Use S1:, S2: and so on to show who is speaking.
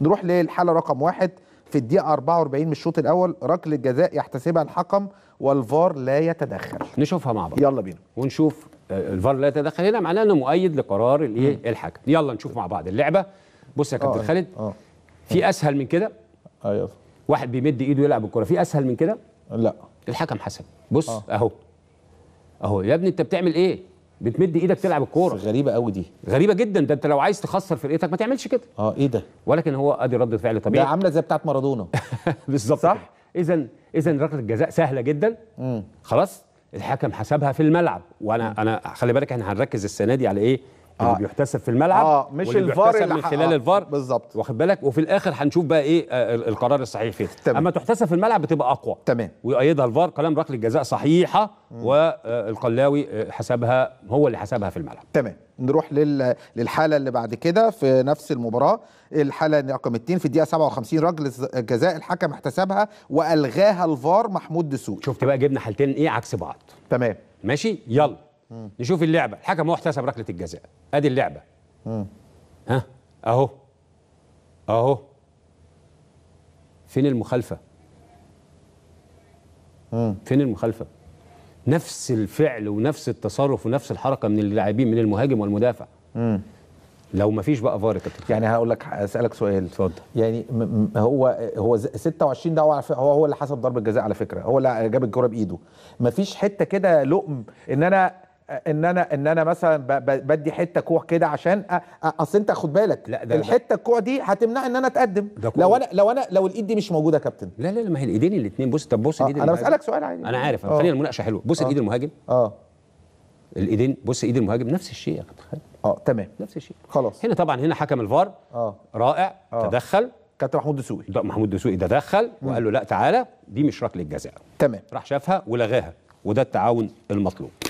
S1: نروح للحاله رقم واحد في الدقيقه 44 من الشوط الاول ركله جزاء يحتسبها الحكم والفار لا يتدخل
S2: نشوفها مع بعض يلا بينا ونشوف آه، الفار لا يتدخل هنا معناه انه مؤيد لقرار الايه الحكم يلا نشوف مع بعض اللعبه بص يا كابتن آه، خالد آه. في اسهل من كده ايوه واحد بيمد ايده يلعب الكره في اسهل من كده لا الحكم حسب بص اهو اهو يا ابني انت بتعمل ايه بتمد ايدك تلعب الكوره غريبه قوي دي غريبه جدا ده انت لو عايز تخسر فرقتك ما تعملش كده اه ايه ده ولكن هو ادي رد فعل طبيعي ده عامله زي بتاعه مارادونا بالظبط صح اذا اذا ركله الجزاء سهله جدا مم. خلاص الحكم حسبها في الملعب وانا مم. انا خلي بالك احنا هنركز السنه دي على ايه آه. اللي بيحتسب في الملعب اه مش الفار اللي من خلال آه. الفار بالظبط واخد بالك وفي الاخر هنشوف بقى ايه آه، القرار الصحيح فين تمام. اما تحتسب في الملعب بتبقى اقوى تمام ويؤيدها الفار كلام ركله جزاء صحيحه والقلاوي آه، حسبها هو اللي حسبها في الملعب
S1: تمام نروح للحاله اللي بعد كده في نفس المباراه الحاله رقم 2 في الدقيقه 57 رجل جزاء الحكم احتسبها والغاها الفار
S2: محمود دسوقي شفت بقى جبنا حالتين ايه عكس بعض تمام ماشي يلا مم. نشوف اللعبه الحكم هو احتسب ركله الجزاء ادي اللعبه مم. ها اهو اهو فين المخالفه مم. فين المخالفه نفس الفعل ونفس التصرف ونفس الحركه من اللاعبين من المهاجم والمدافع مم. لو ما فيش بقى فار يعني هقول لك اسالك
S1: سؤال اتفضل يعني هو هو 26 ده هو هو هو اللي حسب ضربه جزاء على فكره هو اللي جاب الكوره بايده ما فيش حته كده لقم ان انا ان انا ان انا مثلا بدي حته كوع كده عشان اصل انت خد بالك لا ده الحته الكوع دي هتمنع ان انا اتقدم
S2: لو انا لو انا لو الايد دي مش موجوده يا كابتن لا لا ما هي الايدين الاثنين بص طب بص الايد آه، انا بسالك سؤال عادي انا عارف خلينا آه. المناقشه حلوه بص الايد آه. المهاجم اه الايدين بص ايد المهاجم نفس الشيء يا كابتن خالد اه تمام نفس الشيء خلاص هنا طبعا هنا حكم الفار اه رائع أوه. تدخل كابتن محمود دسوقي ده محمود دسوقي تدخل وقال له لا تعالى دي مش ركله جزاء تمام راح شافها ولغاها وده التعاون المطلوب